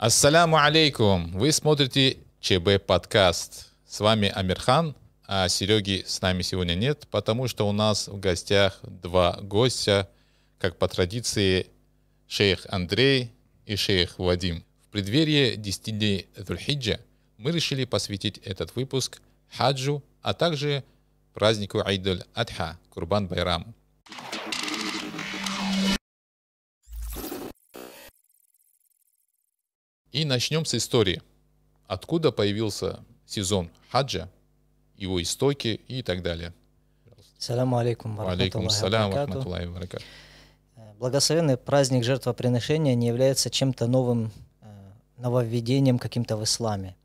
Ассаляму алейкум! Вы смотрите ЧБ подкаст. С вами Амирхан, а Сереги с нами сегодня нет, потому что у нас в гостях два гостя, как по традиции, шейх Андрей и шейх Вадим. В преддверии 10 дней Дульхиджа мы решили посвятить этот выпуск хаджу, а также празднику Айдуль Адха, Курбан Байраму. И начнем с истории. Откуда появился сезон хаджа, его истоки и так далее. Саламу алейкум. Алейкум салям. Э, благословенный праздник жертвоприношения не является чем-то новым э, нововведением каким-то в исламе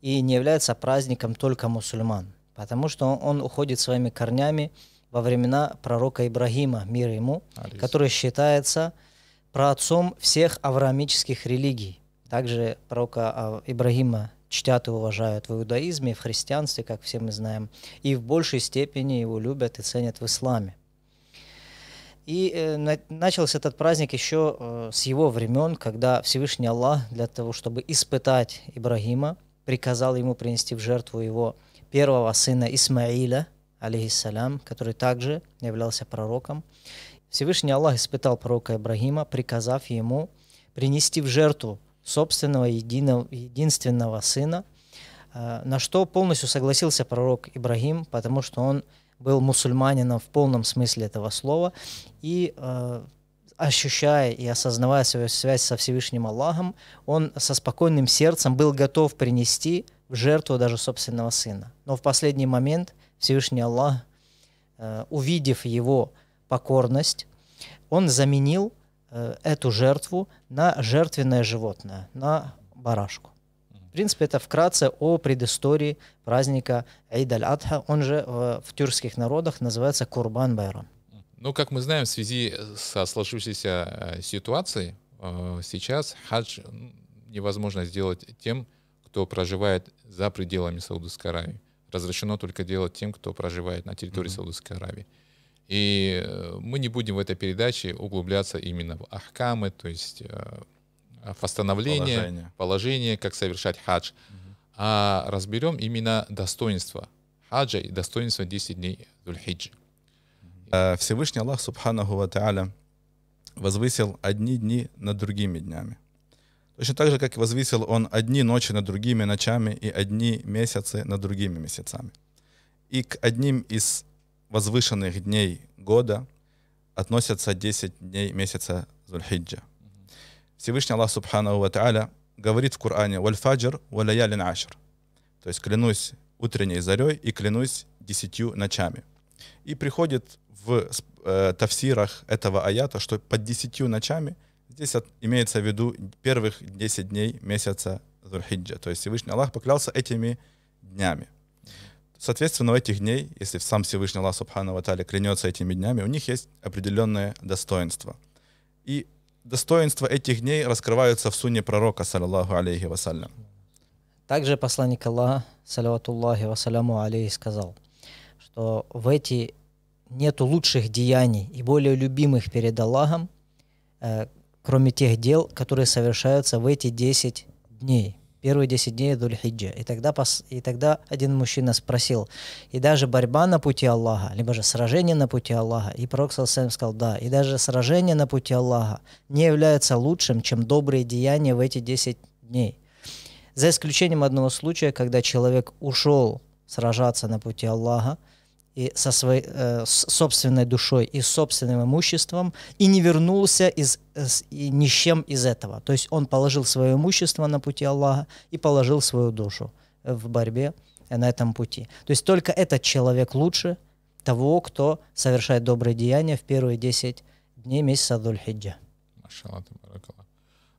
и не является праздником только мусульман, потому что он уходит своими корнями во времена пророка Ибрагима, мир ему, Алис. который считается праотцом всех авраамических религий. Также пророка а, Ибрагима чтят и уважают в иудаизме, в христианстве, как все мы знаем, и в большей степени его любят и ценят в исламе. И э, начался этот праздник еще э, с его времен, когда Всевышний Аллах для того, чтобы испытать Ибрагима, приказал ему принести в жертву его первого сына Исмаиля, алейхиссалям, который также являлся пророком. Всевышний Аллах испытал пророка Ибрагима, приказав ему принести в жертву собственного единого, единственного сына, э, на что полностью согласился пророк Ибрагим, потому что он был мусульманином в полном смысле этого слова, и э, ощущая и осознавая свою связь со Всевышним Аллахом, он со спокойным сердцем был готов принести в жертву даже собственного сына. Но в последний момент Всевышний Аллах, э, увидев его покорность, он заменил Э, эту жертву на жертвенное животное, на барашку. В принципе, это вкратце о предыстории праздника Аид адха он же э, в тюркских народах называется Курбан Байрам. Ну, как мы знаем, в связи э, со сложившейся ситуацией, сейчас хадж невозможно сделать тем, кто проживает за пределами Саудовской Аравии. Разрешено только делать тем, кто проживает на территории mm-hmm. Саудовской Аравии. И э, мы не будем в этой передаче углубляться именно в ахкамы, то есть в э, постановление, положение, положение как совершать хадж, угу. а разберем именно достоинство хаджа и достоинство 10 дней Дульхиджи. Э, Всевышний Аллах, субханаху ва та'аля, возвысил одни дни над другими днями. Точно так же, как возвысил он одни ночи над другими ночами и одни месяцы над другими месяцами. И к одним из возвышенных дней года относятся 10 дней месяца Зульхиджа. Всевышний Аллах Субхану Ва говорит в Коране «Вальфаджр валяялин ашр», то есть «клянусь утренней зарей и клянусь десятью ночами». И приходит в э, тафсирах этого аята, что под десятью ночами здесь имеется в виду первых десять дней месяца Зульхиджа. То есть Всевышний Аллах поклялся этими днями. Соответственно, в этих дней, если сам Всевышний Аллах Субхану Ватали клянется этими днями, у них есть определенное достоинство. И достоинства этих дней раскрываются в суне пророка, саллаллаху алейхи вассалям. Также посланник Аллаха, салаватуллахи вассаляму алейхи, сказал, что в эти нету лучших деяний и более любимых перед Аллахом, э, кроме тех дел, которые совершаются в эти 10 дней первые 10 дней Дульхиджа. И тогда, пос, и тогда один мужчина спросил, и даже борьба на пути Аллаха, либо же сражение на пути Аллаха. И Пророк Салсам сказал, да, и даже сражение на пути Аллаха не является лучшим, чем добрые деяния в эти 10 дней. За исключением одного случая, когда человек ушел сражаться на пути Аллаха, и со своей э, собственной душой и собственным имуществом и не вернулся из, из, и ни с чем из этого. То есть он положил свое имущество на пути Аллаха и положил свою душу э, в борьбе э, на этом пути. То есть только этот человек лучше того, кто совершает добрые деяния в первые 10 дней месяца Дуль-Хиджа.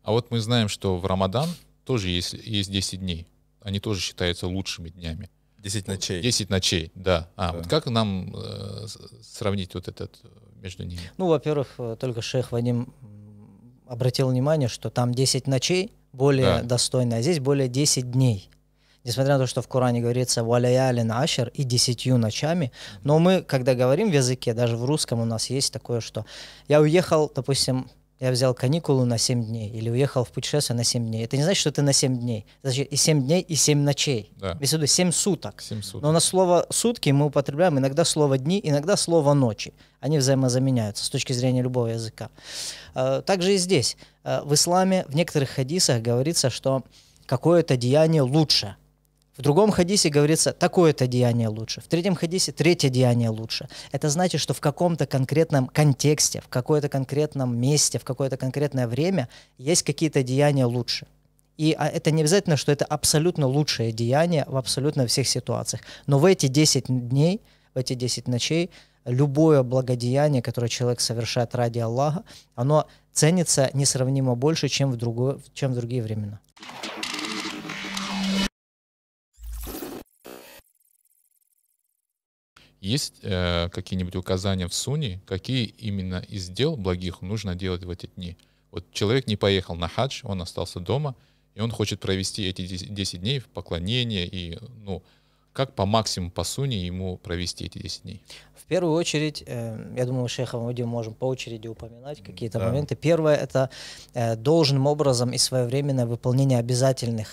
А вот мы знаем, что в Рамадан тоже есть, есть 10 дней. Они тоже считаются лучшими днями. 10 ночей. 10 ночей, да. А, да. вот как нам э, сравнить вот этот э, между ними? Ну, во-первых, э, только шейх Вадим обратил внимание, что там 10 ночей более да. достойно, а здесь более 10 дней. Несмотря на то, что в Коране говорится «валяялин ашер» и «десятью ночами», но мы, когда говорим в языке, даже в русском у нас есть такое, что я уехал, допустим, я взял каникулу на 7 дней или уехал в путешествие на 7 дней. Это не значит, что ты на 7 дней. Значит, и 7 дней, и 7 ночей. Да. Без виду 7 суток. 7 суток. Но на слово сутки мы употребляем иногда слово дни, иногда слово ночи. Они взаимозаменяются с точки зрения любого языка. Э, также и здесь. Э, в исламе в некоторых хадисах говорится, что какое-то деяние лучше – в другом хадисе говорится, такое-то деяние лучше. В третьем хадисе третье деяние лучше. Это значит, что в каком-то конкретном контексте, в какое-то конкретном месте, в какое-то конкретное время есть какие-то деяния лучше. И а, это не обязательно, что это абсолютно лучшее деяние в абсолютно всех ситуациях. Но в эти 10 дней, в эти 10 ночей любое благодеяние, которое человек совершает ради Аллаха, оно ценится несравнимо больше, чем в, другое, чем в другие времена. Есть э, какие-нибудь указания в Суне, какие именно из дел благих нужно делать в эти дни? Вот человек не поехал на хадж, он остался дома, и он хочет провести эти 10 дней в поклонении, и ну, как по максимуму по Суне ему провести эти 10 дней? В первую очередь, э, я думаю, шейха мы можем по очереди упоминать какие-то да. моменты. Первое – это э, должным образом и своевременное выполнение обязательных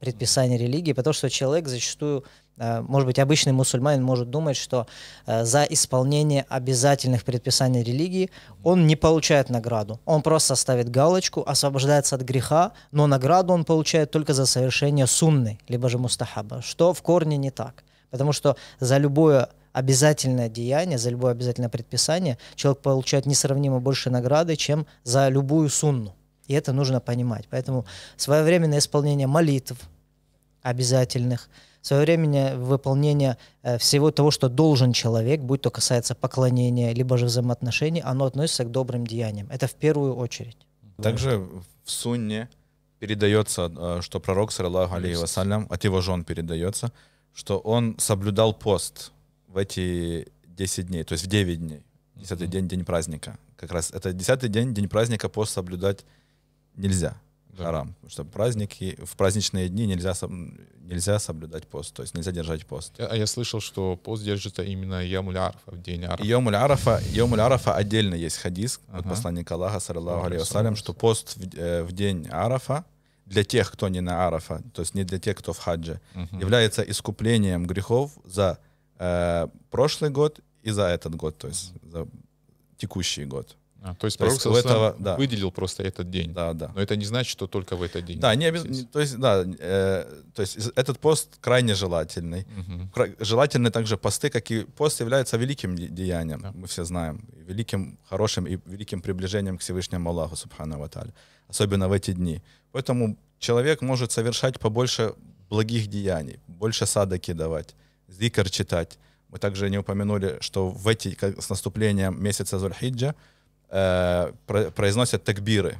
предписаний религии, потому что человек зачастую Э, может быть, обычный мусульманин может думать, что э, за исполнение обязательных предписаний религии он не получает награду. Он просто ставит галочку, освобождается от греха, но награду он получает только за совершение сунны, либо же мустахаба, что в корне не так. Потому что за любое обязательное деяние, за любое обязательное предписание человек получает несравнимо больше награды, чем за любую сунну. И это нужно понимать. Поэтому своевременное исполнение молитв обязательных – свое время выполнение э, всего того, что должен человек, будь то касается поклонения, либо же взаимоотношений, оно относится к добрым деяниям. Это в первую очередь. Также в Сунне передается, э, что пророк, саллаху алейхи вассалям, от его жен передается, что он соблюдал пост в эти 10 дней, то есть в 9 дней. Десятый день, день праздника. Как раз это десятый день, день праздника пост соблюдать нельзя да. харам. Потому что праздники, в праздничные дни нельзя, нельзя соблюдать пост, то есть нельзя держать пост. А я, слышал, что пост держится именно Ямуль Арафа, в день Арафа. Ямуль Арафа, Ямуль Арафа отдельно есть хадис ага. от посланника Аллаха, саллиллаху алейхи что пост в, э, в день Арафа, для тех, кто не на Арафа, то есть не для тех, кто в хадже, угу. является искуплением грехов за э, прошлый год и за этот год, то есть за текущий год. А, то есть то пророк есть этого, да. выделил просто этот день. Да, да. Но это не значит, что только в этот день. Да, не обез... то есть, да, э, то есть этот пост крайне желательный. Угу. Желательны также посты, как и пост является великим деянием, да. мы все знаем, великим хорошим и великим приближением к Всевышнему Аллаху, субхану ваталь, особенно в эти дни. Поэтому человек может совершать побольше благих деяний, больше садаки давать, зикр читать. Мы также не упомянули, что в эти, с наступлением месяца Зульхиджа, э, про, произносят такбиры.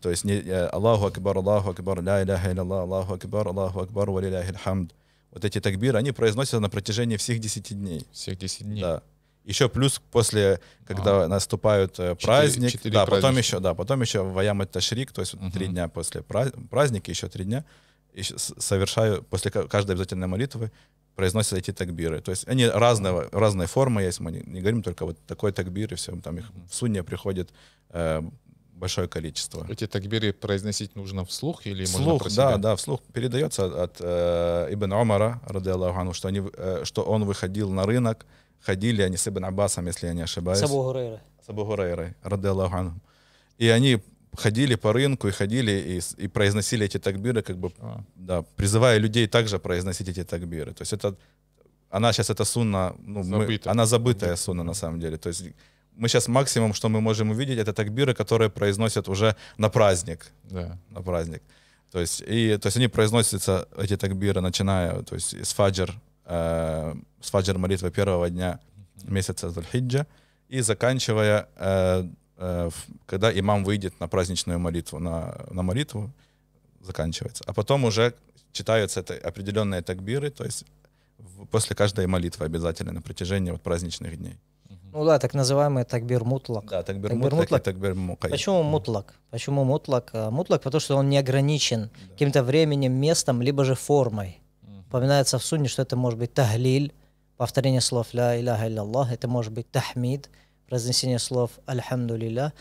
То есть не, э, Аллаху Акбар, Аллаху Акбар, ля иляха илля Аллаху Акбар, Аллаху Акбар, валиляхи хамд. Вот эти такбиры, они произносятся на протяжении всех 10 дней. Всех 10 дней. Да. Еще плюс после, когда а. наступают э, 4, 4 да, потом еще, да, потом еще Ваям шрик, то есть угу. три дня после праздника, еще три дня, еще совершаю после каждой обязательной молитвы произносят эти такбиры. То есть они разного, разной формы есть, мы не, не говорим только вот такой такбир, и все, там их в сунне приходит э, большое количество. Эти такбиры произносить нужно вслух или вслух, можно про да, да, вслух передается от э, Ибн Раде Ану, что, они, э, что он выходил на рынок, ходили они с Ибн Аббасом, если я не ошибаюсь. С Абу Гурейрой. С Абу Гурейрой, Ану. И они ходили по рынку и ходили и, и произносили эти такбиры, как бы, а. да, призывая людей также произносить эти такбиры. То есть это, она сейчас эта сунна, ну, Забыта. мы, она забытая сунна на самом деле. То есть мы сейчас максимум, что мы можем увидеть, это такбиры, которые произносят уже на праздник. Да. На праздник. То есть, и, то есть они произносятся, эти такбиры, начиная то есть, с фаджр, э, с фаджр молитвы первого дня месяца Зульхиджа и заканчивая э, Э, когда имам выйдет на праздничную молитву, на, на молитву, заканчивается. А потом уже читаются это определенные такбиры, то есть после каждой молитвы обязательно на протяжении вот праздничных дней. Ну да, так называемый такбир мутлак. Да, такбир, такбир мутлак, мутлак. такбир мукай. Почему мутлак? Почему мутлак? А, мутлак, потому что он не ограничен да. каким-то временем, местом, либо же формой. Mm. Упоминается в сунне, что это может быть тахлиль, повторение слов «Ля Илляха Илляллах», это может быть тахмид, произнесение слов «Альхамдулилля».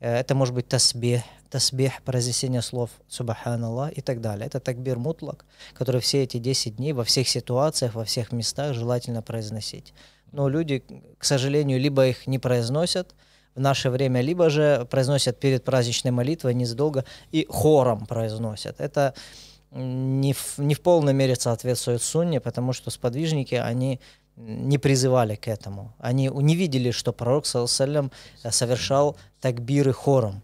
Э, это может быть тасбих, тасбих, произнесение слов «Субханаллах» и так далее. Это такбир мутлак, который все эти 10 дней во всех ситуациях, во всех местах желательно произносить. Но люди, к сожалению, либо их не произносят, в наше время, либо же произносят перед праздничной молитвой незадолго и хором произносят. Это не в, не в полной мере соответствует сунне, потому что сподвижники, они не призывали к этому. Они не видели, что пророк, салям, э, совершал такбиры хором.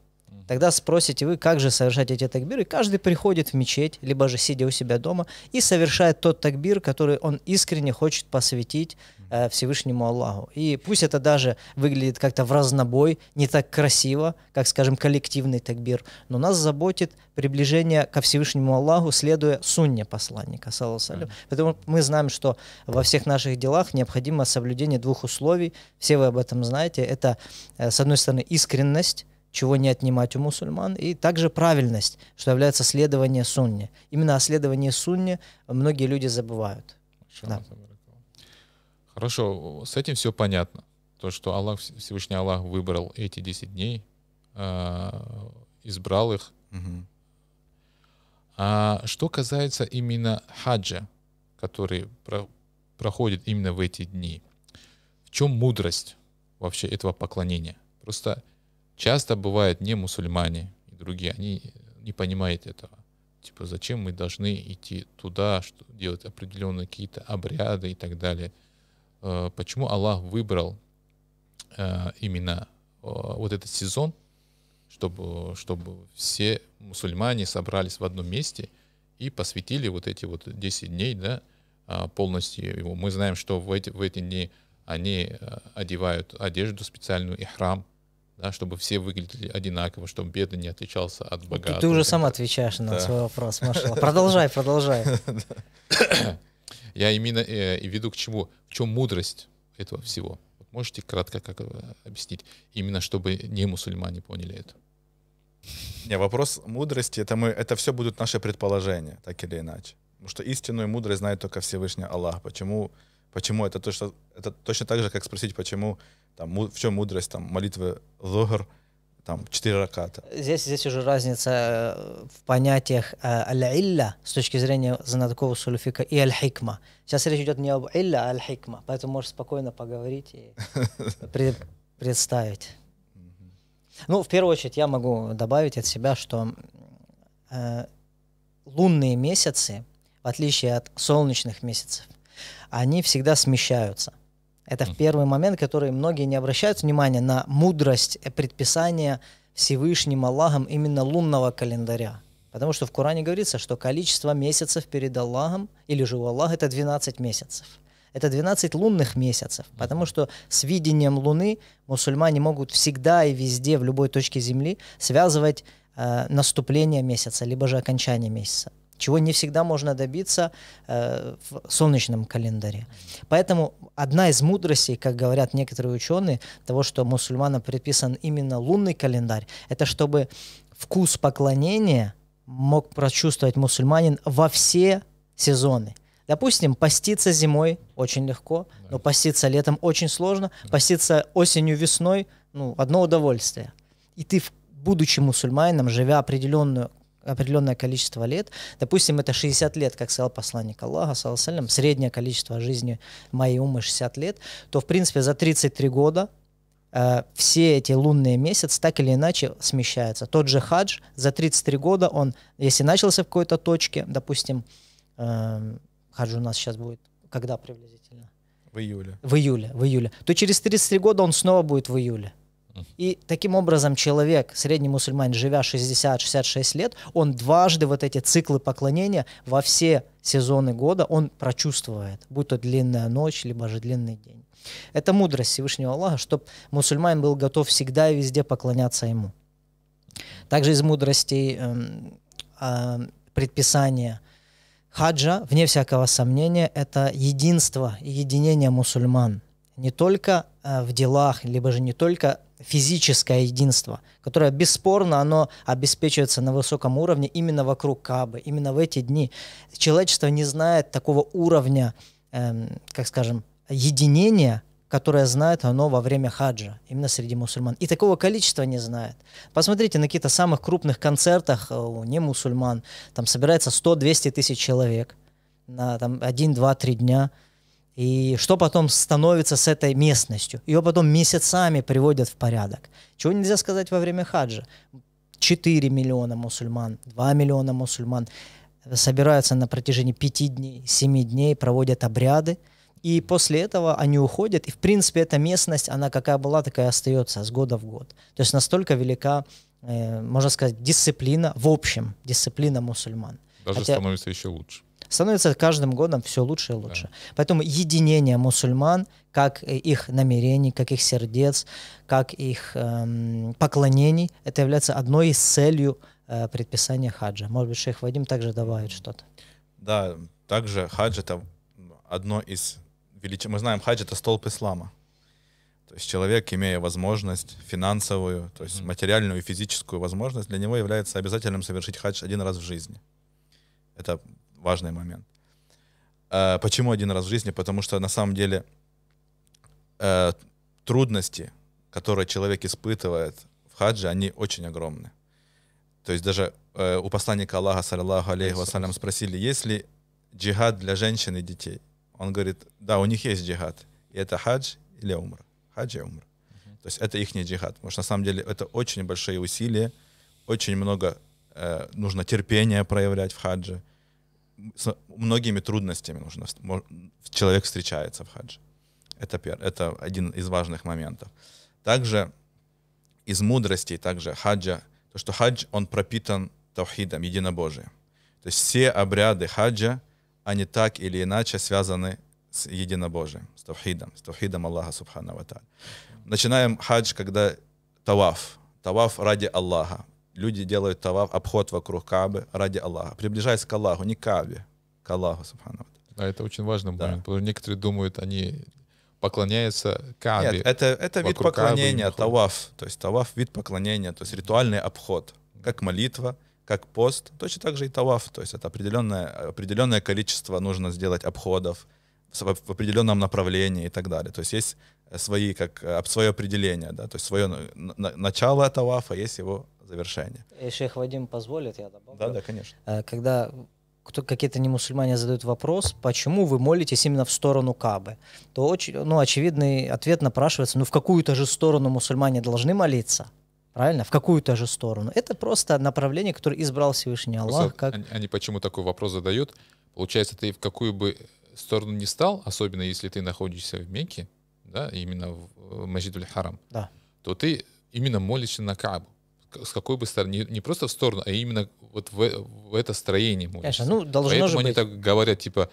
Тогда спросите вы, как же совершать эти такбиры. Каждый приходит в мечеть, либо же сидя у себя дома, и совершает тот такбир, который он искренне хочет посвятить э, Всевышнему Аллаху. И пусть это даже выглядит как-то в разнобой, не так красиво, как, скажем, коллективный такбир, но нас заботит приближение ко Всевышнему Аллаху, следуя сунне посланника, саллаху Поэтому мы знаем, что во всех наших делах необходимо соблюдение двух условий, все вы об этом знаете, это, э, с одной стороны, искренность, чего не отнимать у мусульман, и также правильность, что является следование сунне. Именно о следовании сунне многие люди забывают. Да. Хорошо, с этим все понятно. То, что Аллах, Всевышний Аллах выбрал эти 10 дней, а, избрал их. Угу. А что касается именно хаджа, который про проходит именно в эти дни, в чем мудрость вообще этого поклонения? Просто часто бывают не мусульмане и другие, они не понимают этого. Типа, зачем мы должны идти туда, что, делать определенные какие-то обряды и так далее. Э, почему Аллах выбрал э, именно э, вот этот сезон, чтобы, чтобы все мусульмане собрались в одном месте и посвятили вот эти вот 10 дней, да, а, полностью его. Мы знаем, что в эти, в эти дни они одевают одежду специальную, и храм, да, чтобы все выглядели одинаково, чтобы бедный не отличался от богатого. Ты, ты уже сам отвечаешь на да. свой вопрос, Маша. Продолжай, продолжай. Я именно э, и веду к чему, в чем мудрость этого всего. можете кратко как э, объяснить, именно чтобы не мусульмане поняли это? Не, вопрос мудрости, это, мы, это все будут наши предположения, так или иначе. Потому что истинную мудрость знает только Всевышний Аллах. Почему, почему это, то, что, это точно так же, как спросить, почему там, в чем мудрость там, молитвы Логр, там, четыре раката. Здесь, здесь уже разница э, в понятиях э, аль-илля с точки зрения знатоков сулюфика и аль-хикма. Сейчас речь идет не об илля, а аль-хикма, поэтому можешь спокойно поговорить и представить. Ну, в первую очередь, я могу добавить от себя, что э, лунные месяцы, в отличие от солнечных месяцев, они всегда смещаются – это в первый момент, который многие не обращают внимания на мудрость предписания Всевышним Аллахом именно лунного календаря. Потому что в Коране говорится, что количество месяцев перед Аллахом, или же у Аллаха, это 12 месяцев. Это 12 лунных месяцев, потому что с видением Луны мусульмане могут всегда и везде, в любой точке Земли, связывать э, наступление месяца, либо же окончание месяца чего не всегда можно добиться э, в солнечном календаре. Поэтому одна из мудростей, как говорят некоторые ученые, того, что мусульманам предписан именно лунный календарь, это чтобы вкус поклонения мог прочувствовать мусульманин во все сезоны. Допустим, поститься зимой очень легко, но поститься летом очень сложно, поститься осенью, весной, ну, одно удовольствие. И ты будучи мусульманином, живя определенную определенное количество лет, допустим, это 60 лет, как сказал посланник Аллаха, салям, среднее количество жизни моей умы 60 лет, то, в принципе, за 33 года э, все эти лунные месяцы так или иначе смещаются. Тот же хадж за 33 года, он, если начался в какой-то точке, допустим, э, хадж у нас сейчас будет, когда приблизительно? В июле. В июле, в июле. То через 33 года он снова будет в июле. И таким образом человек, средний мусульманин, живя 60-66 лет, он дважды вот эти циклы поклонения во все сезоны года он прочувствует, будь то длинная ночь, либо же длинный день. Это мудрость Всевышнего Аллаха, чтобы мусульманин был готов всегда и везде поклоняться ему. Также из мудростей э, э, предписания хаджа, вне всякого сомнения, это единство и единение мусульман. Не только э, в делах, либо же не только физическое единство, которое бесспорно оно обеспечивается на высоком уровне именно вокруг Кабы, именно в эти дни. Человечество не знает такого уровня, эм, как скажем, единения, которое знает оно во время хаджа, именно среди мусульман. И такого количества не знает. Посмотрите на каких-то самых крупных концертах э, у не мусульман, там собирается 100-200 тысяч человек на там, 1, 2, 3 дня – и что потом становится с этой местностью. Ее потом месяцами приводят в порядок. Чего нельзя сказать во время хаджа. 4 миллиона мусульман, 2 миллиона мусульман собираются на протяжении 5 дней, 7 дней, проводят обряды, и после этого они уходят, и в принципе эта местность, она какая была, такая остается с года в год. То есть настолько велика, э, можно сказать, дисциплина, в общем, дисциплина мусульман. Даже Хотя... становится еще лучше становится каждым годом все лучше и лучше. Да. Поэтому единение мусульман, как э, их намерений, как их сердец, как их эм, поклонений, это является одной из целью э, предписания хаджа. Может быть, шейх Вадим также добавит что-то. Да, также хадж это одно из велич. Мы знаем, хадж это столб ислама. То есть человек, имея возможность финансовую, то есть материальную и физическую возможность, для него является обязательным совершить хадж один раз в жизни. Это важный момент. Э, почему один раз в жизни? Потому что на самом деле э, трудности, которые человек испытывает в хадже, они очень огромны. То есть даже э, у посланника Аллаха, саллиллаху алейхи вассалям, спросили, есть ли джихад для женщин и детей? Он говорит, да, у них есть джихад. И это хадж или умр? Хадж и умр. Uh-huh. То есть это их не джихад. Потому что на самом деле это очень большие усилия, очень много э, нужно терпения проявлять в хадже с многими трудностями нужно, человек встречается в хадже. Это, пер, это один из важных моментов. Также из мудрости также хаджа, то, что хадж, он пропитан тавхидом, единобожием. То есть все обряды хаджа, они так или иначе связаны с единобожием, с тавхидом, с тавхидом Аллаха Субхану Ва Начинаем хадж, когда таваф, таваф ради Аллаха люди делают таваф, обход вокруг Кабы ради Аллаха, приближаясь к Аллаху, не к Кабе, к Аллаху, субхану. А это очень важный да. потому что некоторые думают, они поклоняются Кабе. Нет, это, это вид поклонения, таваф, то есть таваф — вид поклонения, то есть ритуальный обход, как молитва, как пост, точно так же и таваф, то есть это определенное, определенное количество нужно сделать обходов в определенном направлении и так далее. То есть есть свои, как, свое определение, да, то есть свое начало тавафа, есть его завершения. Если их Вадим позволит, я добавлю. Да, да, конечно. Э, когда кто, какие-то не мусульмане задают вопрос, почему вы молитесь именно в сторону Кабы, то очень, ну, очевидный ответ напрашивается, ну, в какую-то же сторону мусульмане должны молиться. Правильно? В какую-то же сторону. Это просто направление, которое избрал Всевышний Аллах. Просто как... Они почему такой вопрос задают? Получается, ты в какую бы сторону не стал, особенно если ты находишься в Мекке, да, именно в э, Маджидуль Харам, да. то ты именно молишься на Кабу с какой бы стороны, не, не просто в сторону, а именно вот в, в это строение. Конечно, ну, должно Поэтому же они быть. так говорят, типа,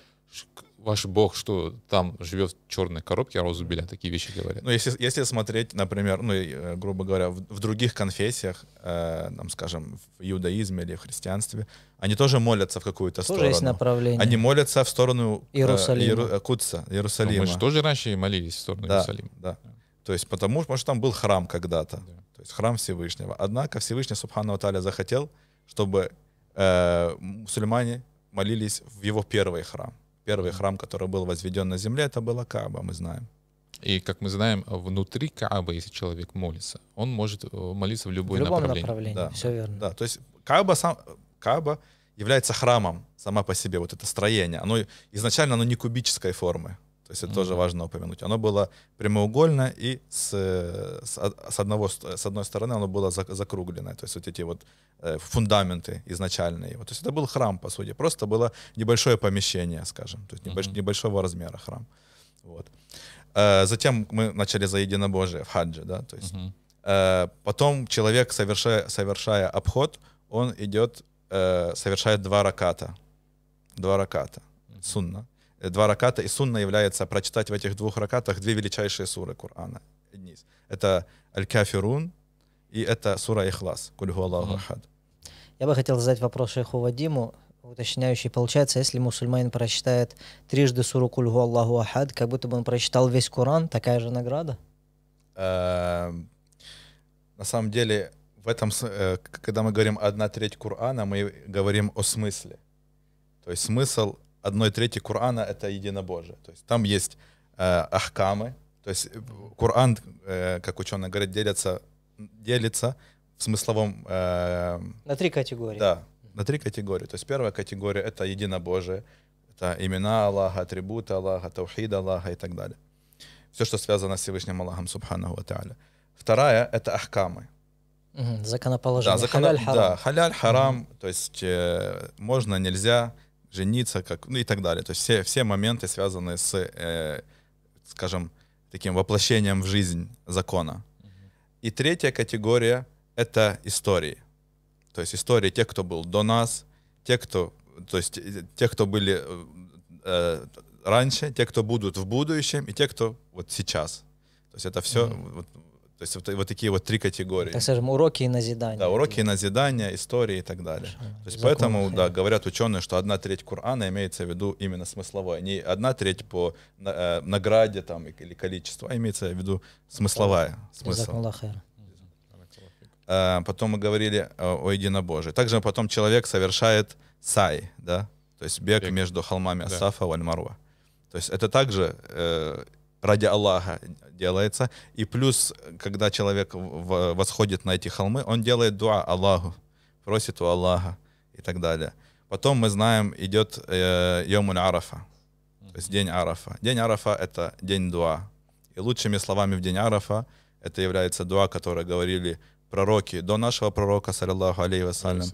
ваш бог, что там живет в черной коробке, а розубеля, такие вещи говорят. Ну, если, если смотреть, например, ну, э, грубо говоря, в, в других конфессиях, э, там, скажем, в иудаизме или в христианстве, они тоже молятся в какую-то тоже сторону. Тоже есть направление. Они молятся в сторону э, Иерусалима. Э, Иеру, Кутса, Иерусалима. Но ну, мы же тоже раньше молились в сторону да, Иерусалима. Да. То есть потому, что там был храм когда-то. Да то есть храм Всевышнего. Однако Всевышний Субхану Аталя захотел, чтобы э, мусульмане молились в его первый храм. Первый храм, который был возведен на земле, это была Кааба, мы знаем. И, как мы знаем, внутри Каабы, если человек молится, он может э, молиться в любое в любом направлении. направлении. Да. Все верно. Да, то есть Кааба, сам, Кааба является храмом сама по себе, вот это строение. Оно изначально оно не кубической формы. То есть это mm-hmm. тоже важно упомянуть. Оно было прямоугольно и с, с, с, одного, с одной стороны оно было закругленное. То есть вот эти вот э, фундаменты изначальные. Вот. То есть это был храм, по сути. Просто было небольшое помещение, скажем. То есть mm-hmm. небольшого размера храм. Вот. Э, затем мы начали за единобожие в хаджи. Да? То есть, mm-hmm. Потом человек, совершая, совершая обход, он идет, совершает два раката. Два раката. Mm-hmm. Сунна Э, два раката, и сунна является прочитать в этих двух ракатах две величайшие суры Корана. Это Аль-Кафирун и это сура Ихлас, Кульгу Аллаху Ахад. Я бы хотел задать вопрос шейху Вадиму, уточняющий. Получается, если мусульманин прочитает трижды суру Кульгу Аллаху Ахад, как будто бы он прочитал весь Коран, такая же награда? Эм, на самом деле, в этом, э, когда мы говорим «одна треть Корана», мы говорим о смысле. То есть смысл одной трети Корана — это единобожие. То есть там есть э, ахкамы, то есть э, Коран, э, как ученые говорят, делится, делится в смысловом... Э, на три категории. Да, на три категории. То есть первая категория — это единобожие, это имена Аллаха, атрибуты Аллаха, таухид Аллаха и так далее. Все, что связано с Всевышним Аллахом, субханаху ва Вторая — это ахкамы. Угу, законоположение. Да, закон... халяль, харам. Да, халяль, харам, угу. то есть э, можно, нельзя, жениться, как, ну и так далее. То есть все, все моменты, связанные с, э, скажем, таким воплощением в жизнь закона. И третья категория — это истории. То есть истории тех, кто был до нас, те, кто, то есть э, те, кто были э, э, раньше, те, кто будут в будущем, и те, кто вот сейчас. То есть это все mm-hmm есть вот, вот такие вот три категории. Так скажем, уроки и назидания. Да, уроки и назидания, истории и так далее. Хорошо. То есть Законы поэтому, хрен. да, говорят ученые, что одна треть Корана имеется в виду именно смысловая. Не одна треть по э, награде там или количеству, а имеется в виду смысловая. Смысл. Э, потом мы говорили о, о единобожии. Также потом человек совершает сай, да, то есть бег, бег. между холмами Асафа да. и Альмарва. То есть это также э, ради Аллаха делается. И плюс, когда человек восходит на эти холмы, он делает дуа Аллаху, просит у Аллаха и так далее. Потом мы знаем, идет э, Йомуль Арафа, то есть день Арафа. День Арафа — это день дуа. И лучшими словами в день Арафа это является дуа, которые говорили пророки до нашего пророка, саллиллаху алейхи вассалям.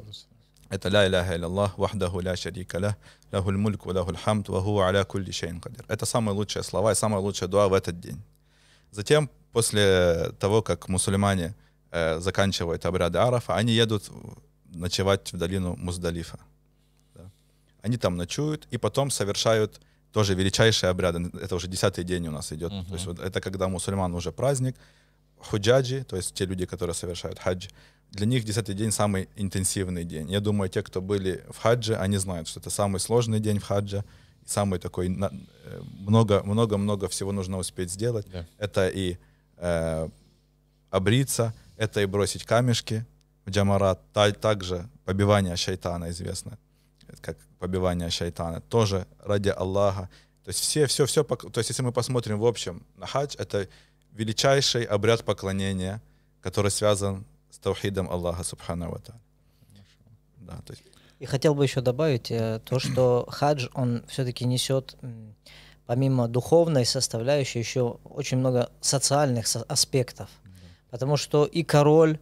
Это ля иляха илля вахдаху ля шарика ля, лахуль мульк, лахуль хамд, ваху аля кулли шейн кадир. Это самые лучшие слова и самая лучшая дуа в этот день. Затем, после того, как мусульмане э, заканчивают обряды Арафа, они едут ночевать в долину Муздалифа. Да. Они там ночуют и потом совершают тоже величайшие обряды. Это уже десятый день у нас идет. Угу. То есть вот это когда мусульман уже праздник, худжаджи, то есть те люди, которые совершают хадж, для них десятый день самый интенсивный день. Я думаю, те, кто были в хадже, они знают, что это самый сложный день в хадже, самый такой э, много-много-много всего нужно успеть сделать. Да. Это и э, обриться, это и бросить камешки в джамарат, та, также побивание шайтана известно, как побивание шайтана, тоже ради Аллаха. То есть все, все, все, то есть если мы посмотрим в общем на хадж, это величайший обряд поклонения, который связан с таухидом Аллаха Субхану Ва да, И хотел бы еще добавить э, то, что хадж, он все-таки несет помимо духовной составляющей еще очень много социальных аспектов. Да. Потому что и король,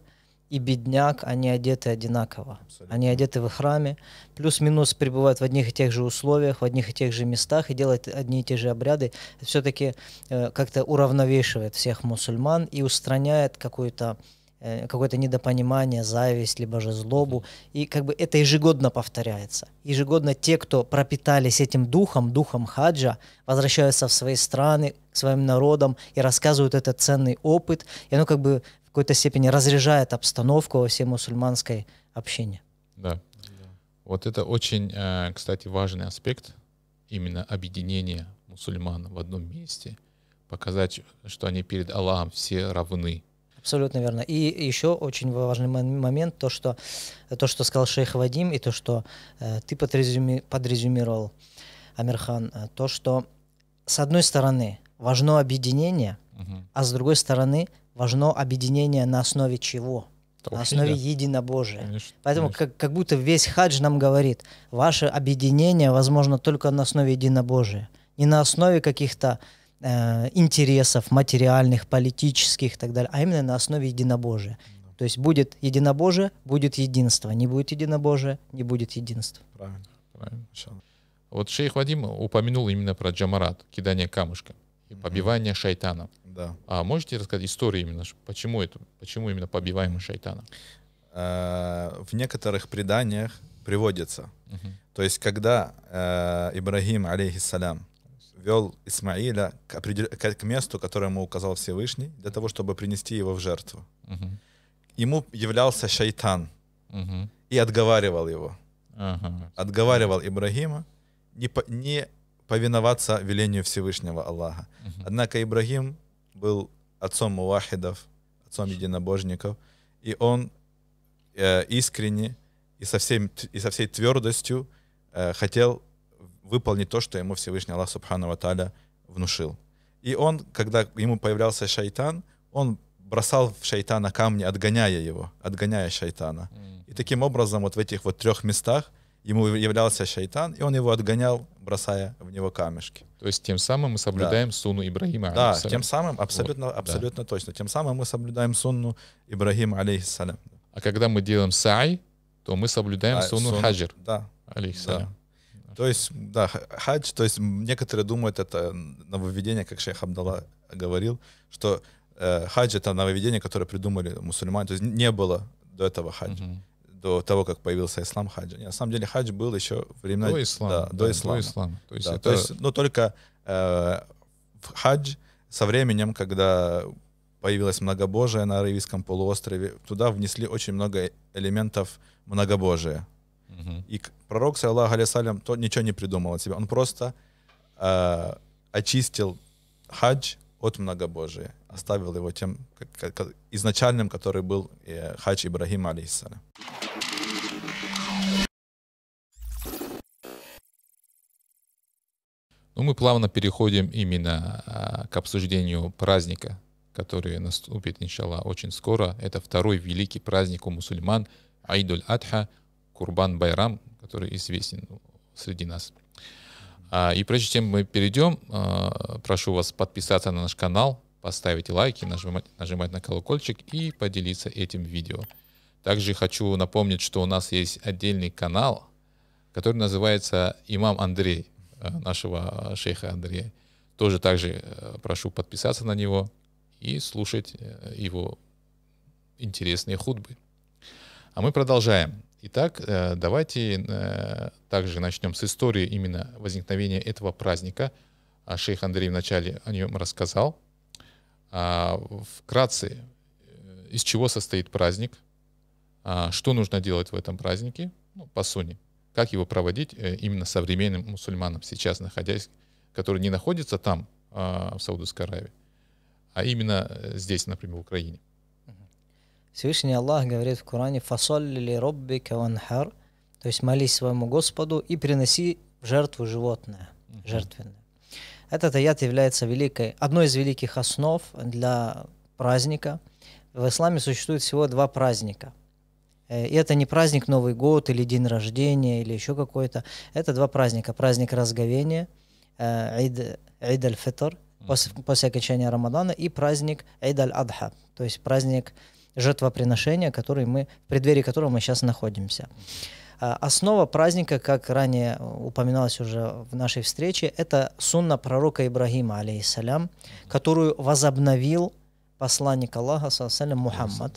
и бедняк, они одеты одинаково. Абсолютно. Они одеты в храме, плюс-минус пребывают в одних и тех же условиях, в одних и тех же местах и делают одни и те же обряды. Все-таки э, как-то уравновешивает всех мусульман и устраняет какую-то Э, какое-то недопонимание, зависть, либо же злобу. И как бы это ежегодно повторяется. Ежегодно те, кто пропитались этим духом, духом хаджа, возвращаются в свои страны, к своим народам и рассказывают этот ценный опыт. И оно как бы в какой-то степени разряжает обстановку во всей мусульманской общине. Да. Вот это очень, э, кстати, важный аспект именно объединения мусульман в одном месте. Показать, что они перед Аллахом все равны Абсолютно верно. И еще очень важный момент, то, что, то, что сказал шейх Вадим, и то, что э, ты подрезюми, подрезюмировал, Амирхан, э, то, что с одной стороны важно объединение, угу. а с другой стороны важно объединение на основе чего? Таухида. На основе единобожия. Конечно, Поэтому конечно. Как, как будто весь хадж нам говорит, ваше объединение возможно только на основе единобожия, не на основе каких-то Э, интересов материальных, политических и так далее, а именно на основе единобожия. То есть будет единобожие, будет единство. Не будет единобожия, не будет единства. Правильно, правильно. Вот шейх Вадим упомянул именно про джамарат, кидание камушка и побивание mm-hmm. шайтана. Да. А можете рассказать историю именно, почему это, почему именно побиваем шайтана? Э, в некоторых преданиях приводится. То есть, когда э, Ибрагим, алейхиссалям, вел Исмаиля к, определ... к, месту, которое ему указал Всевышний, для того, чтобы принести его в жертву. Угу. Ему являлся шайтан угу. и отговаривал его. Ага. Отговаривал Ибрагима не, по... не повиноваться велению Всевышнего Аллаха. Угу. Однако Ибрагим был отцом мувахидов, отцом единобожников, и он э, искренне и со, всем, и со всей твердостью э, хотел выполнить то, что ему Всевышний Аллах Субхану Таля внушил. И он, когда ему появлялся шайтан, он бросал в шайтана камни, отгоняя его, отгоняя шайтана. И таким образом вот в этих вот трех местах ему являлся шайтан, и он его отгонял, бросая в него камешки. То есть тем самым мы соблюдаем да. сунну Ибрагима. Да, тем самым, абсолютно, вот, абсолютно да. точно, тем самым мы соблюдаем сунну Ибрагима, алейхиссалям. А когда мы делаем сай, то мы соблюдаем а, сунну, сунну хаджир, да. алейхиссалям. Да. То есть, да, хадж, то есть некоторые думают, это нововведение, как шейх Абдалла говорил, что э, хадж это нововведение, которое придумали мусульмане, то есть не было до этого хаджа. Угу. До того, как появился ислам хаджа. Нет, на самом деле хадж был еще времена... До ислама. Да, да, ислама. До ислама. То есть, да, это... то есть ну, только э, хадж со временем, когда появилось многобожие на Аравийском полуострове, туда внесли очень много элементов многобожия. И пророк, саллаху алейсалям, то ничего не придумал от себя. Он просто э, очистил хадж от многобожия, оставил его тем как, как, изначальным, который был э, хадж Ибрагима, алейхиссалям. Ну, мы плавно переходим именно а, к обсуждению праздника, который наступит, иншаллах, очень скоро. Это второй великий праздник у мусульман, Айдуль Адха, Курбан Байрам, который известен среди нас. А, и прежде чем мы перейдем, а, прошу вас подписаться на наш канал, поставить лайки, нажимать, нажимать на колокольчик и поделиться этим видео. Также хочу напомнить, что у нас есть отдельный канал, который называется «Имам Андрей», а, нашего шейха Андрея. Тоже также э, прошу подписаться на него и слушать э, его интересные худбы. А мы продолжаем. Итак, э, давайте э, также начнем с истории именно возникновения этого праздника. А шейх Андрей вначале о нем рассказал. А, вкратце, э, из чего состоит праздник, а, что нужно делать в этом празднике, ну, по сути, как его проводить именно современным мусульманам сейчас, находясь, которые не находятся там, в Саудовской Аравии, а именно здесь, например, в Украине. Всевышний Аллах говорит в Коране «Фасолли робби каванхар», то есть молись своему Господу и приноси в жертву животное, жертвенное. Этот аят является великой, одной из великих основ для праздника. В исламе существует всего два праздника. Э, и это не праздник Новый год или день рождения или еще какой-то. Это два праздника. Праздник разговения, (Айд э, Аид аль-Фитр, после, после окончания Рамадана, и праздник Айд аль-Адха, то есть праздник жертвоприношения, который мы, в преддверии которого мы сейчас находимся. А, основа праздника, как ранее э, упоминалось уже в нашей встрече, это сунна пророка Ибрагима, алейхиссалям, которую возобновил посланник Аллаха, салям, Мухаммад.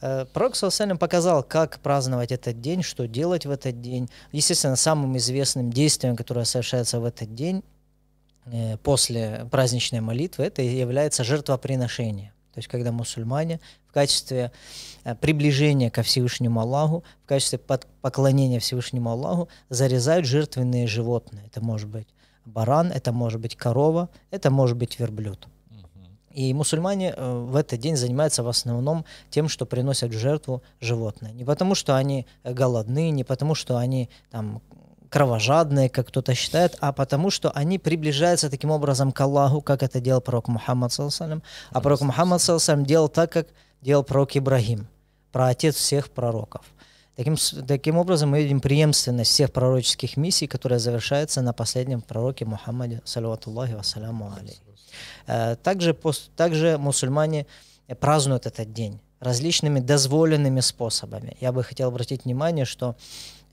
Э, пророк Саласалям показал, как праздновать этот день, что делать в этот день. Естественно, самым известным действием, которое совершается в этот день, э, после праздничной молитвы, это является жертвоприношение. То есть, когда мусульмане в качестве э, приближения ко Всевышнему Аллаху, в качестве поклонения Всевышнему Аллаху зарезают жертвенные животные. Это может быть баран, это может быть корова, это может быть верблюд. И мусульмане э, в этот день занимаются в основном тем, что приносят в жертву животное. Не потому, что они э, голодны, не потому, что они там кровожадные, как кто-то считает, а потому что они приближаются таким образом к Аллаху, как это делал пророк Мухаммад, салям, а пророк Мухаммад салям, делал так, как делал пророк Ибрагим, отец всех пророков. Таким, таким образом мы видим преемственность всех пророческих миссий, которая завершается на последнем пророке Мухаммаде, салаватуллахи вассаляму алей. Э, также, также мусульмане празднуют этот день различными дозволенными способами. Я бы хотел обратить внимание, что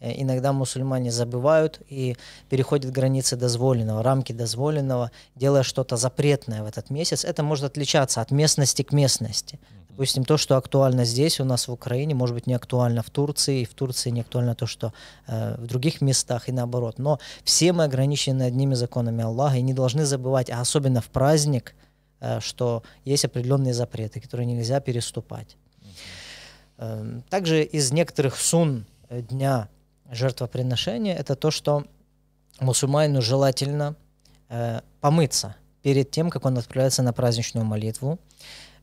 Э, иногда мусульмане забывают и переходят границы дозволенного, рамки дозволенного, делая что-то запретное в этот месяц. Это может отличаться от местности к местности. Допустим, то, что актуально здесь у нас в Украине, может быть, не актуально в Турции, и в Турции не актуально то, что э, в других местах и наоборот. Но все мы ограничены одними законами Аллаха и не должны забывать, а особенно в праздник, э, что есть определенные запреты, которые нельзя переступать. Эм, также из некоторых сун э, дня жертвоприношение – это то, что мусульманину желательно э, помыться перед тем, как он отправляется на праздничную молитву,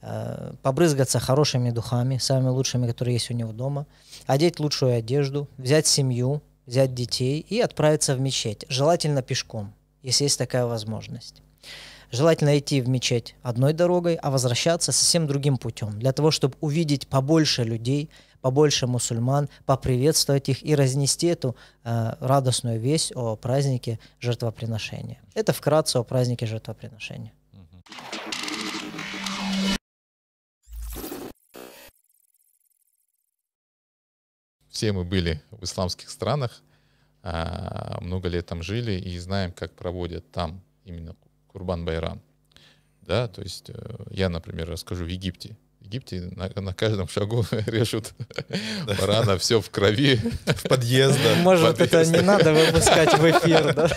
э, побрызгаться хорошими духами, самыми лучшими, которые есть у него дома, одеть лучшую одежду, взять семью, взять детей и отправиться в мечеть, желательно пешком, если есть такая возможность. Желательно идти в мечеть одной дорогой, а возвращаться совсем другим путем, для того, чтобы увидеть побольше людей – побольше мусульман, поприветствовать их и разнести эту э, радостную весть о празднике жертвоприношения. Это вкратце о празднике жертвоприношения. Все мы были в исламских странах, а, много лет там жили и знаем, как проводят там именно Курбан-Байрам. Да, то есть э, я, например, расскажу в Египте Египте на, на каждом шагу режут барана, все в крови. В подъездах. Может, это не надо выпускать в эфир, да?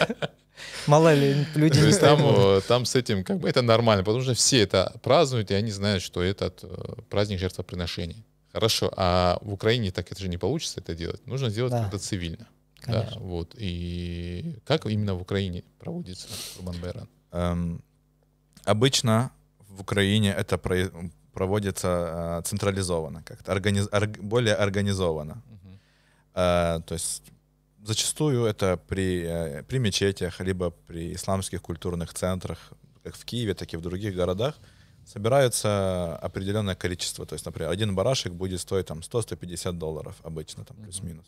Мало ли, люди То есть там, э, там с этим как бы это нормально, потому что все это празднуют, и они знают, что этот э, праздник жертвоприношения. Хорошо, а в Украине так это же не получится это делать. Нужно сделать да. это цивильно. Конечно. Да, вот. И как именно в Украине проводится Курбан Байран? Эм, обычно в Украине это проводится а, централизованно, как-то организ, орг, более организованно. Угу. А, то есть зачастую это при, э, при мечетях, либо при исламских культурных центрах, как в Киеве, так и в других городах, собирается определенное количество. То есть, например, один барашек будет стоить там 100-150 долларов обычно, там плюс-минус.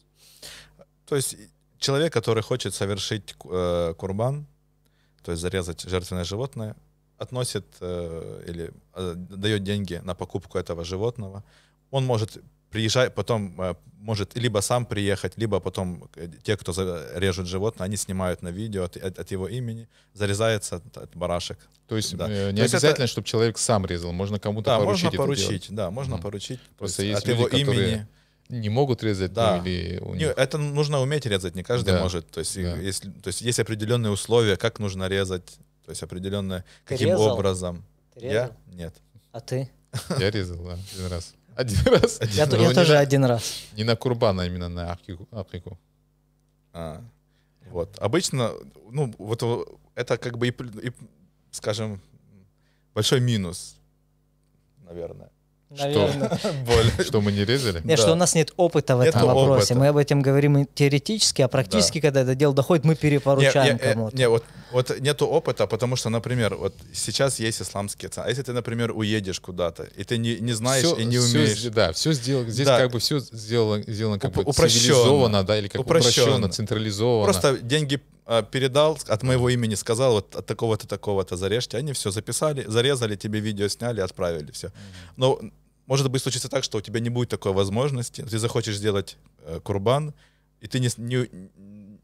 То есть человек, который хочет совершить э, курбан, то есть зарезать жертвенное животное, относит э, или э, дает деньги на покупку этого животного, он может приезжать, потом э, может либо сам приехать, либо потом те, кто режут животное, они снимают на видео от, от, его имени, зарезается от, барашек. То есть да. не То обязательно, это... чтобы человек сам резал, можно кому-то да, поручить. Можно поручить, да, можно mm. поручить. Просто есть от люди, его которые... не могут резать, ну, да. или у них... Это нужно уметь резать, не каждый да. может. То есть, да. есть, то есть есть определенные условия, как нужно резать, то есть определенное ты каким резал? образом. Ты резал? Я? Нет. А ты? Я резал, да, один раз. Один раз. Я, один. я ну, тоже на, один раз. Не на курбан, а именно на африку. акику. А, вот. Обычно, ну, вот это как бы, и, и, скажем, большой минус, наверное. Наверное. Что? мы не резали? Нет, что у нас нет опыта в этом Нету вопросе. Опыта. Мы об этом говорим теоретически, а практически, когда это дело доходит, мы перепоручаем э, кому-то. Нет, вот, вот нету опыта, потому что, например, вот сейчас есть исламские цены. А если ты, например, уедешь куда-то, и ты не, не знаешь и не умеешь. да, все сделано. Здесь как бы все сделано, сделано как Уп- бы цивилизованно, да, или как упрощенно централизованно. Просто деньги а, передал, от моего имени сказал, вот от такого-то, такого-то зарежьте. Они все записали, зарезали, тебе видео сняли, отправили все. Но может быть случится так, что у тебя не будет такой возможности, ты захочешь сделать э, курбан, и ты не, не,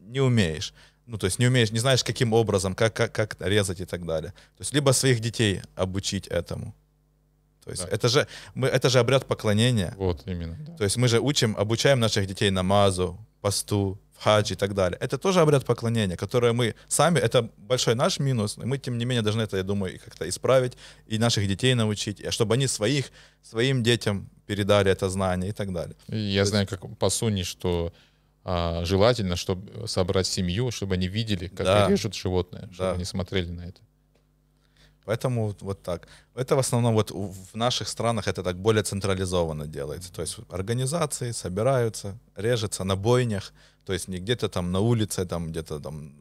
не умеешь. Ну, то есть не умеешь, не знаешь, каким образом, как, как, как резать и так далее. То есть либо своих детей обучить этому. То есть да. это, же, мы, это же обряд поклонения. Вот, именно. Да. То есть мы же учим, обучаем наших детей намазу, посту, хадж и так далее. Это тоже обряд поклонения, который мы сами, это большой наш минус, и мы, тем не менее, должны это, я думаю, как-то исправить, и наших детей научить, чтобы они своих, своим детям передали это знание и так далее. Я То знаю, есть... как по Суне, что а, желательно, чтобы собрать семью, чтобы они видели, как да. режут животное, чтобы да. они смотрели на это. Поэтому вот так. Это в основном вот в наших странах это так более централизованно делается. То есть организации собираются, режутся на бойнях, то есть не где-то там на улице, там где-то там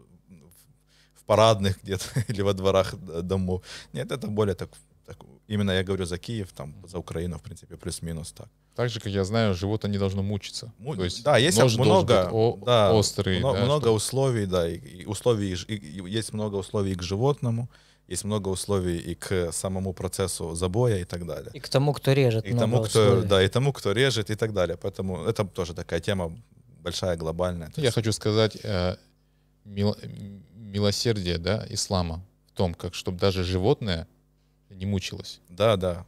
в парадных где-то или во дворах домов. Нет, это более так, так именно я говорю за Киев, там за Украину, в принципе, плюс-минус так. Так же, как я знаю, животное не должно мучиться. Му... То есть да, есть нож много, о- да, острый. Много, да, много что... условий, да, и, и условий, и, и, есть много условий к животному есть много условий и к самому процессу забоя и так далее. И к тому, кто режет. И тому, кто, условий. да, и тому, кто режет и так далее. Поэтому это тоже такая тема большая, глобальная. Я есть... хочу сказать, э, мил, милосердие да, ислама в том, как чтобы даже животное не мучилось. Да, да.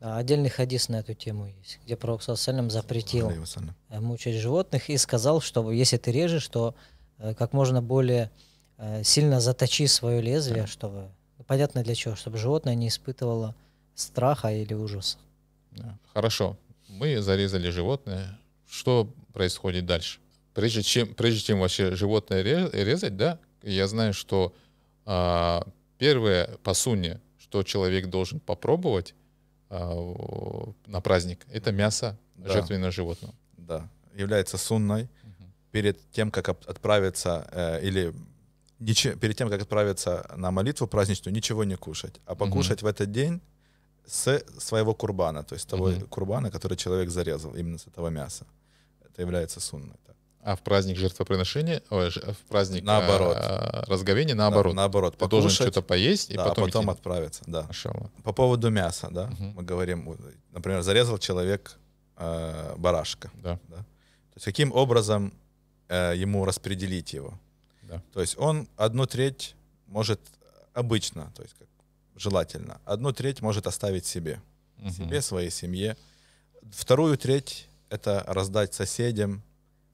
А отдельный хадис на эту тему есть, где Пророк Салам запретил э, мучить животных и сказал, что если ты режешь, то э, как можно более Э, сильно заточи свое лезвие, чтобы понятно для чего, чтобы животное не испытывало страха или ужаса. Хорошо, мы зарезали животное. Что происходит дальше? Прежде чем, прежде чем вообще животное резать, да, я знаю, что а, первое по сунне, что человек должен попробовать а, на праздник, это мясо да. жертвенного животного. Да, является сунной. Перед тем, как отправиться э, или ничего, перед тем, как отправиться на молитву праздничную, ничего не кушать, а покушать mm в этот день с своего курбана, то есть того mm курбана, который человек зарезал, именно с этого мяса. Это является сунной. А в праздник жертвоприношения, ой, в праздник наоборот. А, разговения наоборот. Да, наоборот, Ты покушать, должен что-то поесть и да, потом, а потом отправиться. Да. По поводу мяса, да, угу. мы говорим, например, зарезал человек э, барашка. Да. Да? То есть каким образом э, ему распределить его? Да. То есть он одну треть может обычно, то есть как желательно, одну треть может оставить себе, угу. себе, своей семье. Вторую треть это раздать соседям,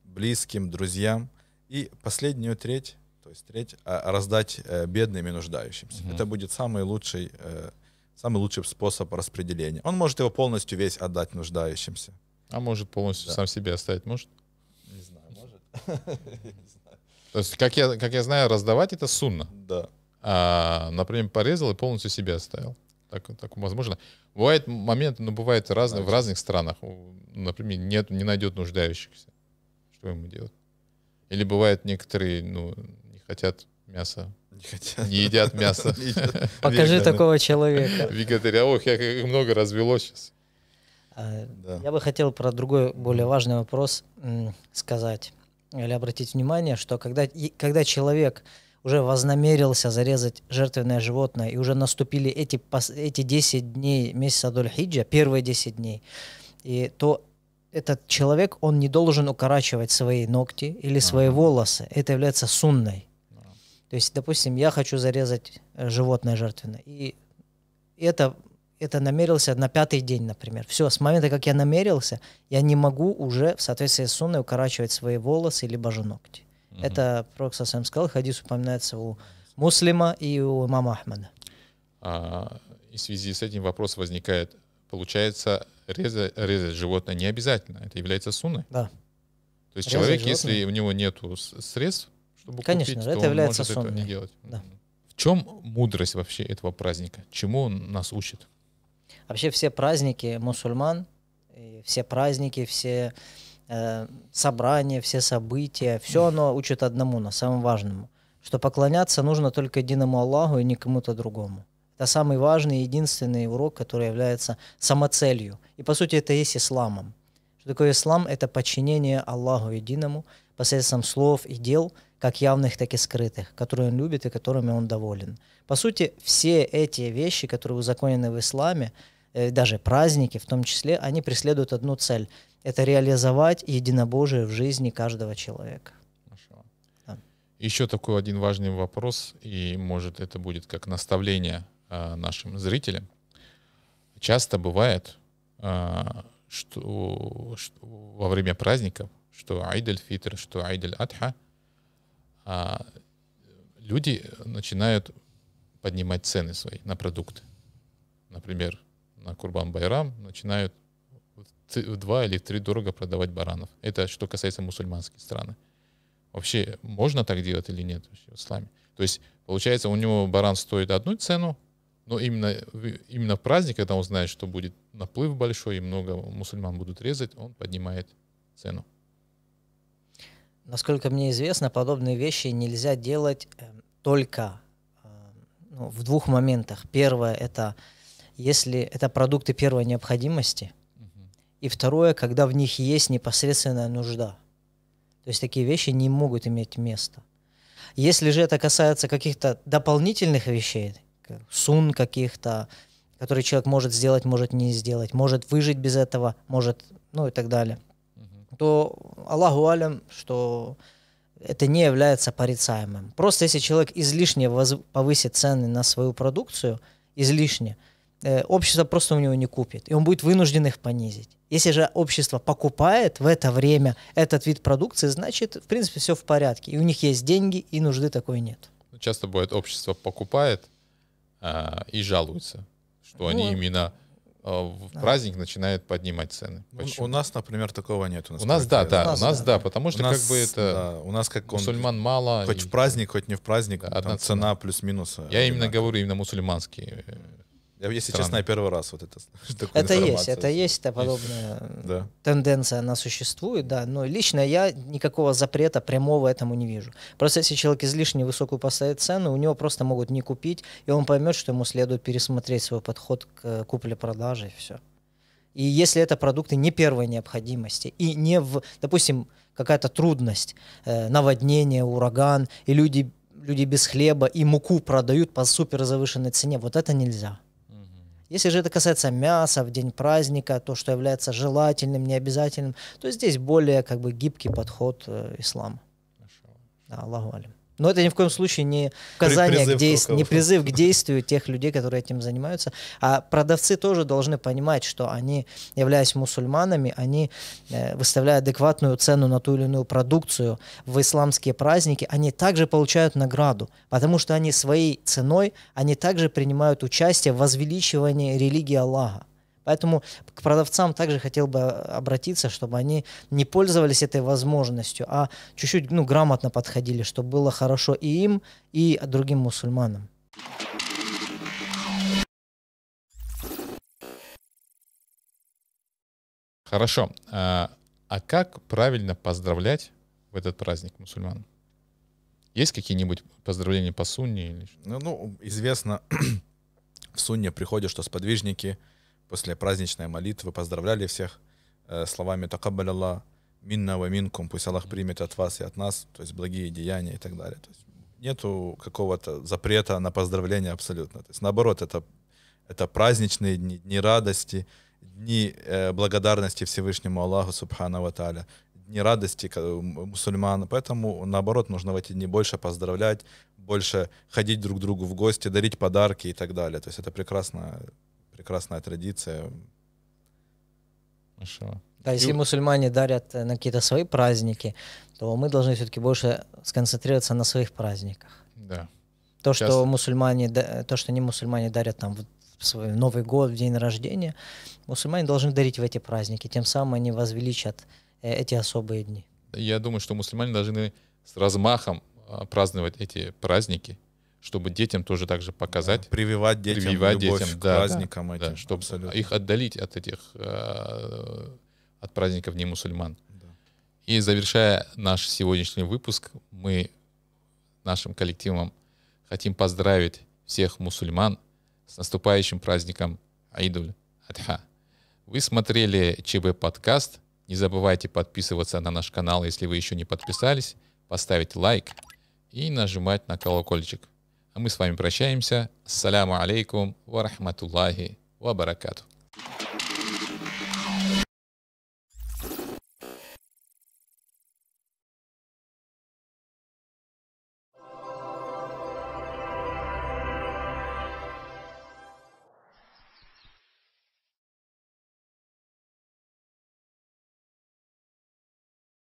близким, друзьям. И последнюю треть, то есть треть, а, раздать э, бедным и нуждающимся. Угу. Это будет самый лучший, э, самый лучший способ распределения. Он может его полностью весь отдать нуждающимся. А может полностью да. сам себе оставить, может? Не знаю, может. То есть, как я, как я знаю, раздавать это сунна. Да. А, например, порезал и полностью себе оставил. Так, так возможно. Бывает момент, но ну, бывает разные, в разных странах. Например, нет, не найдет нуждающихся. Что ему делать? Или бывает некоторые, ну, не хотят мяса не хотят. Не едят мясо. Покажи такого человека. Вегетариан. Ох, я много развело сейчас. А, я бы хотел про другой, более важный вопрос сказать или обратить внимание, что когда, когда человек уже вознамерился зарезать жертвенное животное, и уже наступили эти, эти 10 дней месяца Дуль-Хиджа, первые 10 дней, и то этот человек, он не должен укорачивать свои ногти или свои ага. волосы. Это является сунной. Ага. То есть, допустим, я хочу зарезать э, животное жертвенное. И это это намерился на пятый день, например. Все, с момента, как я намерился, я не могу уже в соответствии с сунной укорачивать свои волосы либо же ногти. Угу. Это Пророк, сам сказал, хадис упоминается у Муслима и у имама Ахмада. А, и в связи с этим вопрос возникает, получается, резать, резать животное не обязательно, это является сунной? Да. То есть резать человек, животное? если у него нет средств, чтобы Конечно, купить, это то является он может сунной. этого не делать. Да. В чем мудрость вообще этого праздника? Чему он нас учит? Вообще все праздники мусульман, все праздники, все э, собрания, все события, все оно учит одному, на самом важном, что поклоняться нужно только единому Аллаху и никому-то другому. Это самый важный, единственный урок, который является самоцелью. И по сути это и есть исламом. Что такое ислам? Это подчинение Аллаху единому посредством слов и дел, как явных, так и скрытых, которые он любит и которыми он доволен. По сути, все эти вещи, которые узаконены в исламе, Э, даже праздники в том числе, они преследуют одну цель. Это реализовать единобожие в жизни каждого человека. Хорошо. Да. Еще такой один важный вопрос, и может это будет как наставление э, нашим зрителям. Часто бывает, э, что, что во время праздников, что Айдель Фитр, что Айдель Адха, э, люди начинают поднимать цены свои на продукты. Например, на Курбан-Байрам начинают в два или три дорого продавать баранов. Это что касается мусульманских стран. Вообще, можно так делать или нет вообще в исламе? То есть, получается, у него баран стоит одну цену, но именно, именно в праздник, когда он знает, что будет наплыв большой и много мусульман будут резать, он поднимает цену. Насколько мне известно, подобные вещи нельзя делать э, только э, ну, в двух моментах. Первое – это если это продукты первой необходимости, и второе, когда в них есть непосредственная нужда. То есть такие вещи не могут иметь места. Если же это касается каких-то дополнительных вещей, сун каких-то, которые человек может сделать, может не сделать, может выжить без этого, может, ну и так далее, угу. то Аллаху алям, что это не является порицаемым. Просто если человек излишне воз... повысит цены на свою продукцию, излишне, Э, общество просто у него не купит, и он будет вынужден их понизить. Если же общество покупает в это время этот вид продукции, значит, в принципе, все в порядке. И у них есть деньги, и нужды такой нет. Ну, часто бывает, общество покупает а, и жалуется, что ну, они а именно а, в да. праздник начинают поднимать цены. Почему? У нас, например, такого нет. У нас, у нас да, да, у нас, у нас да, да, потому что у нас, как бы это да, у нас как он, мусульман мало. Хоть и... в праздник, хоть не в праздник, одна там, цена, цена плюс-минус. Я одинаково. именно говорю именно мусульманские э, я, если Странно. честно, я первый раз вот это. Это есть, это есть, это подобная да. тенденция, она существует, да. Но лично я никакого запрета прямого этому не вижу. Просто если человек излишне высокую поставит цену, у него просто могут не купить, и он поймет, что ему следует пересмотреть свой подход к э, купле-продаже и все. И если это продукты не первой необходимости и не в, допустим, какая-то трудность, э, наводнение, ураган, и люди люди без хлеба и муку продают по супер завышенной цене. Вот это нельзя. Если же это касается мяса в день праздника, то, что является желательным, необязательным, то здесь более как бы гибкий подход э, ислама. Да, Аллаху алим. Но это ни в коем случае не указание, призыв к действ... не призыв к действию тех людей, которые этим занимаются. А продавцы тоже должны понимать, что они, являясь мусульманами, они, э, выставляя адекватную цену на ту или иную продукцию в исламские праздники, они также получают награду, потому что они своей ценой, они также принимают участие в возвеличивании религии Аллаха. Поэтому к продавцам также хотел бы обратиться, чтобы они не пользовались этой возможностью, а чуть-чуть ну, грамотно подходили, чтобы было хорошо и им, и другим мусульманам. Хорошо. А, а как правильно поздравлять в этот праздник мусульман? Есть какие-нибудь поздравления по сунне? Или... Ну, ну, известно, в сунне приходят, что сподвижники – после праздничной молитвы поздравляли всех э, словами «Такаббаль Аллах», «Минна ва минкум», «Пусть Аллах примет от вас и от нас», то есть благие деяния и так далее. То есть нету какого-то запрета на поздравления абсолютно. То есть наоборот, это, это праздничные дни, дни радости, дни э, благодарности Всевышнему Аллаху Субхану Ва дни радости мусульман. Поэтому, наоборот, нужно в эти дни больше поздравлять, больше ходить друг другу в гости, дарить подарки и так далее. То есть это прекрасно прекрасная традиция. Хорошо. Ну да, если мусульмане дарят э, на какие-то свои праздники, то мы должны все-таки больше сконцентрироваться на своих праздниках. Да. То, Часто. что мусульмане, э, то, что не мусульмане дарят там в свой Новый год, в день рождения, мусульмане должны дарить в эти праздники, тем самым они возвеличат э, эти особые дни. Я думаю, что мусульмане должны с размахом а, праздновать эти праздники, чтобы детям тоже также показать. Да, прививать детям прививать любовь детям, к да, праздникам да, этим. Да, чтобы абсолютно. их отдалить от этих, э, от праздников не мусульман. Да. И завершая наш сегодняшний выпуск, мы нашим коллективом хотим поздравить всех мусульман с наступающим праздником Айдуль Адха. Вы смотрели ЧБ подкаст. Не забывайте подписываться на наш канал, если вы еще не подписались, поставить лайк и нажимать на колокольчик. А мы с вами прощаемся. Ассаляму алейкум ва рахматуллахи ва баракату.